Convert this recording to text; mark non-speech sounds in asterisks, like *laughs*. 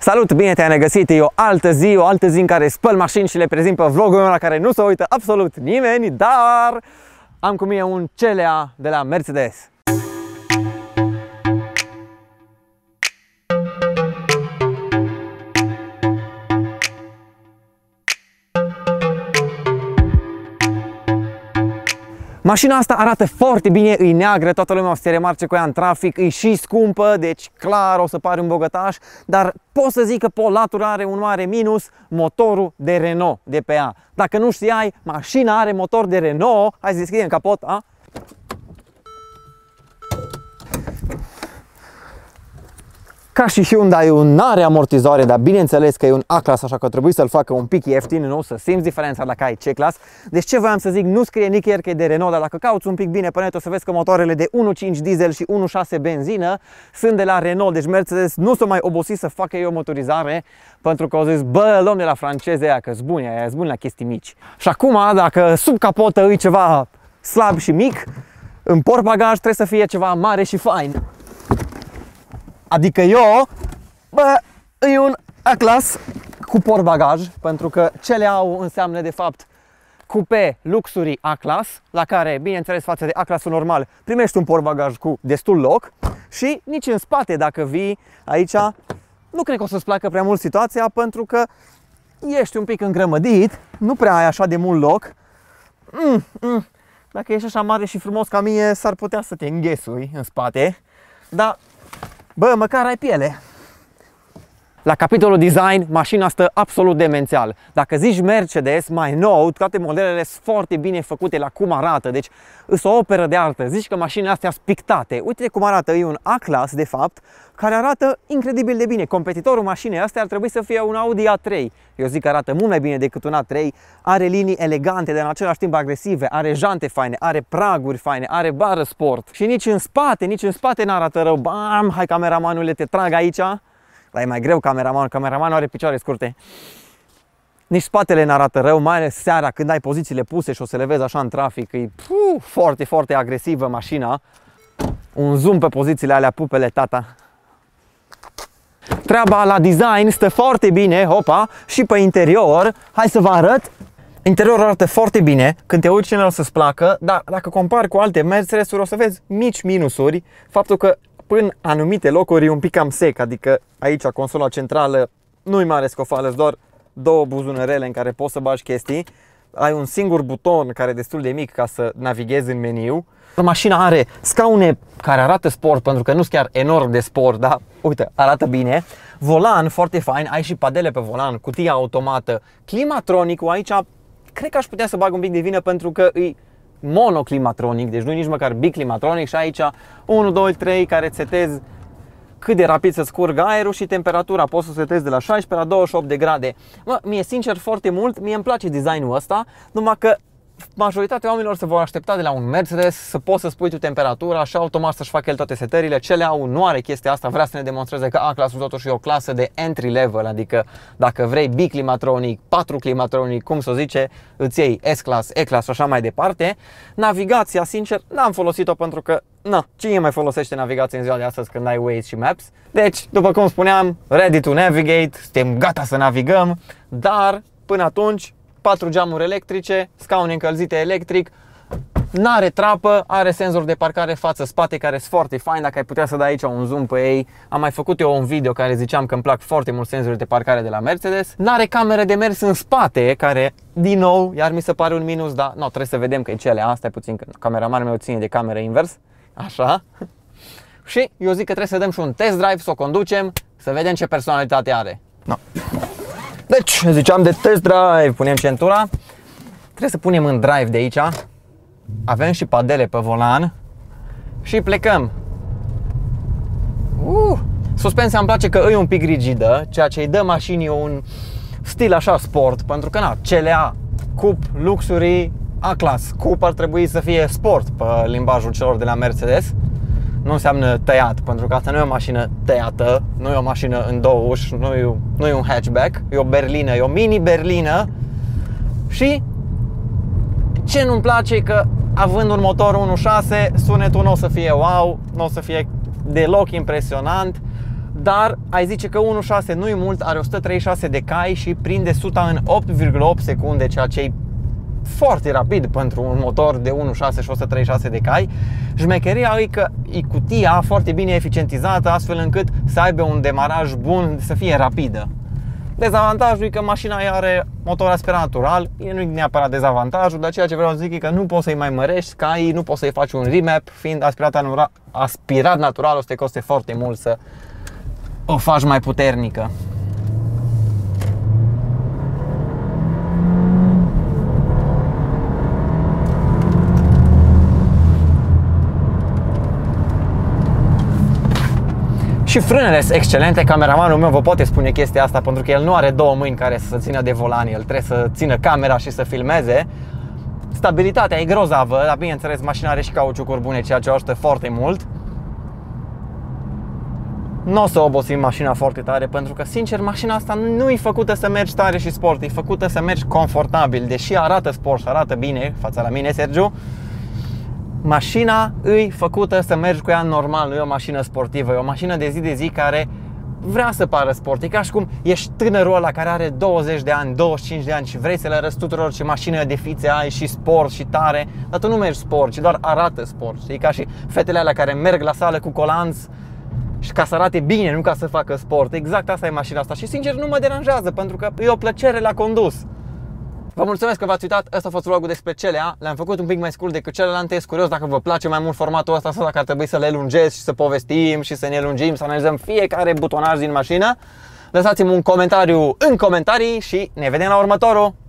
Salut, bine te-am regăsit! E o altă zi, o altă zi în care spăl mașini și le prezint pe vlogul meu la care nu se uită absolut nimeni, dar am cu mine un Celea de la Mercedes. Mașina asta arată foarte bine, e neagră, toată lumea o să se remarce cu ea în trafic, e și scumpă, deci clar o să pare un bogătaș, dar pot să zic că pe latura are un mare minus, motorul de Renault de pe ea. Dacă nu știai, mașina are motor de Renault, hai să deschidem capot, a? Ca și hyundai un n-are amortizoare, dar bineînțeles că e un A-Class, așa că trebuie să-l facă un pic ieftin, nu să simți diferența dacă ai C-Class. Deci ce voiam să zic, nu scrie nicăieri că e de Renault, dar dacă cauți un pic bine pe net o să vezi că motoarele de 1.5 diesel și 1.6 benzină sunt de la Renault, deci Mercedes nu s-a mai obosit să facă eu motorizare pentru că au zis, bă, luăm de la franceze aia, că bun, aia, zbun la chestii mici. Și acum, dacă sub capotă e ceva slab și mic, în portbagaj trebuie să fie ceva mare și fain. Adică eu, bă, e un A-Class cu bagaj, pentru că cele au înseamnă de fapt cupe luxuri A-Class, la care, bineînțeles, față de A-Classul normal, primești un bagaj cu destul loc și nici în spate, dacă vii aici, nu cred că o să-ți placă prea mult situația, pentru că ești un pic îngrămădit, nu prea ai așa de mult loc. Mm, mm. Dacă ești așa mare și frumos ca mie, s-ar putea să te înghesui în spate, dar Bă, măcar ai piele. La capitolul design, mașina stă absolut demențial. Dacă zici Mercedes, mai nou, toate modelele sunt foarte bine făcute la cum arată, deci sunt o operă de artă. Zici că mașinile astea sunt pictate. Uite cum arată, e un A-Class, de fapt, care arată incredibil de bine. Competitorul mașinii astea ar trebui să fie un Audi A3. Eu zic că arată mult mai bine decât un A3. Are linii elegante, dar în același timp agresive, are jante faine, are praguri faine, are bară sport. Și nici în spate, nici în spate n-arată rău. Bam, hai cameramanule, te trag aici dar e mai greu cameramanul, cameramanul are picioare scurte. Nici spatele n-arată rău, mai ales seara când ai pozițiile puse și o să le vezi așa în trafic, e puu, foarte, foarte agresivă mașina. Un zoom pe pozițiile alea, pupele, tata. Treaba la design stă foarte bine, hopa, și pe interior. Hai să vă arăt. Interiorul arată foarte bine, când te uiți în o să-ți placă, dar dacă compari cu alte Mercedes-uri o să vezi mici minusuri, faptul că până anumite locuri e un pic cam sec, adică aici consola centrală nu-i mare scofală, doar două buzunărele în care poți să bagi chestii. Ai un singur buton care e destul de mic ca să navighezi în meniu. Mașina are scaune care arată sport, pentru că nu sunt chiar enorm de sport, dar uite, arată bine. Volan foarte fain, ai și padele pe volan, cutia automată, climatronicul aici, cred că aș putea să bag un pic de vină pentru că îi monoclimatronic, deci nu nici măcar biclimatronic și aici 1, 2, 3 care setezi cât de rapid să scurgă aerul și temperatura poți să setezi de la 16 la 28 de grade. Mă, mie sincer foarte mult, mie îmi place designul ăsta, numai că majoritatea oamenilor se vor aștepta de la un Mercedes să poți să spui tu temperatura și automat să-și facă el toate setările. au nu are chestia asta, vrea să ne demonstreze că A-clasul totuși e o clasă de entry level, adică dacă vrei biclimatronic, patru climatronic, cum să zice, îți iei S-clas, E-clas și așa mai departe. Navigația, sincer, n-am folosit-o pentru că na, cine mai folosește navigație în ziua de astăzi când ai Waze și Maps? Deci, după cum spuneam, ready to navigate, suntem gata să navigăm, dar până atunci patru geamuri electrice, scaune încălzite electric, N-are trapă, are senzor de parcare față-spate care sunt foarte fain, dacă ai putea să dai aici un zoom pe ei. Am mai făcut eu un video care ziceam că îmi plac foarte mult senzorii de parcare de la Mercedes. N-are camere de mers în spate, care din nou, iar mi se pare un minus, dar no, trebuie să vedem că e cele astea puțin, că camera mare o ține de cameră invers, așa. *laughs* și eu zic că trebuie să dăm și un test drive, să o conducem, să vedem ce personalitate are. No. Da. Deci, ziceam de test drive, punem centura. Trebuie să punem în drive de aici. Avem și padele pe volan. Și plecăm. Uh! Suspensia îmi place că e un pic rigidă, ceea ce îi dă mașinii un stil așa sport, pentru că na, CLA, Cup, Luxury, A-Class, Cup ar trebui să fie sport pe limbajul celor de la Mercedes nu înseamnă tăiat, pentru că asta nu e o mașină tăiată, nu e o mașină în două uși, nu e, nu e un hatchback, e o berlină, e o mini berlină. Și ce nu-mi place e că având un motor 1.6, sunetul nu o să fie wow, nu o să fie deloc impresionant, dar ai zice că 1.6 nu e mult, are 136 de cai și prinde suta în 8,8 secunde, ceea ce e foarte rapid pentru un motor de 1.6 și 136 de cai. Șmecheria e că e cutia foarte bine eficientizată astfel încât să aibă un demaraj bun, să fie rapidă. Dezavantajul e că mașina are motor aspirat natural, e nu e neapărat dezavantajul, dar ceea ce vreau să zic e că nu poți să-i mai mărești caii, nu poți să-i faci un remap, fiind aspirat, anura, aspirat natural o să te coste foarte mult să o faci mai puternică. Și frânele sunt excelente, cameramanul meu vă poate spune chestia asta pentru că el nu are două mâini care să țină de volan, el trebuie să țină camera și să filmeze. Stabilitatea e grozavă, dar bineînțeles mașina are și cauciucuri bune, ceea ce ajută foarte mult. Nu o să obosim mașina foarte tare pentru că, sincer, mașina asta nu e făcută să mergi tare și sport, e făcută să mergi confortabil, deși arată sport și arată bine fața la mine, Sergiu, mașina îi făcută să mergi cu ea normal, nu e o mașină sportivă, e o mașină de zi de zi care vrea să pară sportiv, ca și cum ești tânărul ăla care are 20 de ani, 25 de ani și vrei să le arăți tuturor ce mașină de fițe ai și sport și tare, dar tu nu mergi sport, ci doar arată sport, E Ca și fetele alea care merg la sală cu colanți și ca să arate bine, nu ca să facă sport. Exact asta e mașina asta și sincer nu mă deranjează pentru că e o plăcere la condus. Vă mulțumesc că v-ați uitat, ăsta a fost vlogul despre celea. le-am făcut un pic mai scurt decât celelalte, E curios dacă vă place mai mult formatul ăsta sau dacă ar trebui să le lungesc și să povestim și să ne lungim, să analizăm fiecare butonaj din mașină. Lăsați-mi un comentariu în comentarii și ne vedem la următorul!